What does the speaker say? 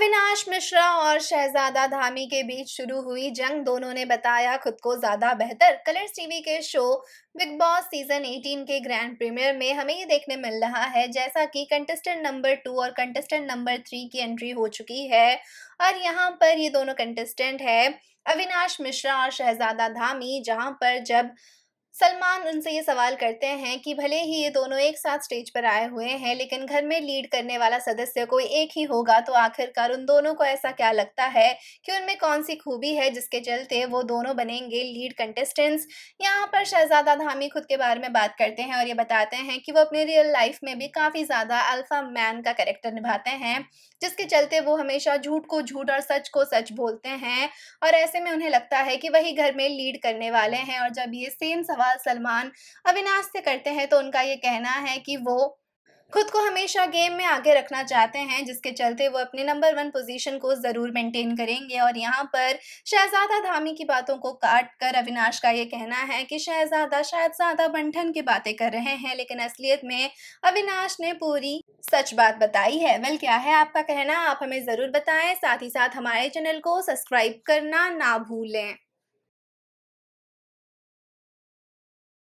अविनाश मिश्रा और शहजादा धामी के बीच शुरू हुई जंग दोनों ने बताया खुद को ज्यादा बेहतर कलर्स टीवी के शो बिग बॉस सीजन 18 के ग्रैंड प्रीमियर में हमें ये देखने मिल रहा है जैसा कि कंटेस्टेंट नंबर टू और कंटेस्टेंट नंबर थ्री की एंट्री हो चुकी है और यहाँ पर ये दोनों कंटेस्टेंट है अविनाश मिश्रा और शहजादा धामी जहाँ पर जब सलमान उनसे ये सवाल करते हैं कि भले ही ये दोनों एक साथ स्टेज पर आए हुए हैं लेकिन घर में लीड करने वाला सदस्य कोई एक ही होगा तो आखिरकार उन दोनों को ऐसा क्या लगता है कि उनमें कौन सी खूबी है जिसके चलते वो दोनों बनेंगे लीड कंटेस्टेंट्स यहाँ पर शहजादा धामी खुद के बारे में बात करते हैं और ये बताते हैं कि वो अपने रियल लाइफ में भी काफ़ी ज़्यादा अल्फा मैन का करेक्टर निभाते हैं जिसके चलते वो हमेशा झूठ को झूठ और सच को सच बोलते हैं और ऐसे में उन्हें लगता है कि वही घर में लीड करने वाले हैं और जब ये सेम सवाल सलमान अविनाश से करते हैं तो उनका ये कहना है कि वो खुद को हमेशा गेम में आगे रखना चाहते हैं जिसके चलते वो अपने नंबर वन पोजीशन को ज़रूर मेंटेन करेंगे और यहाँ पर शहजादा धामी की बातों को काट कर अविनाश का ये कहना है कि शहजादा शायद ज़्यादा बंठन की बातें कर रहे हैं लेकिन असलियत में अविनाश ने पूरी सच बात बताई है वेल क्या है आपका कहना आप हमें ज़रूर बताएं साथ ही साथ हमारे चैनल को सब्सक्राइब करना ना भूलें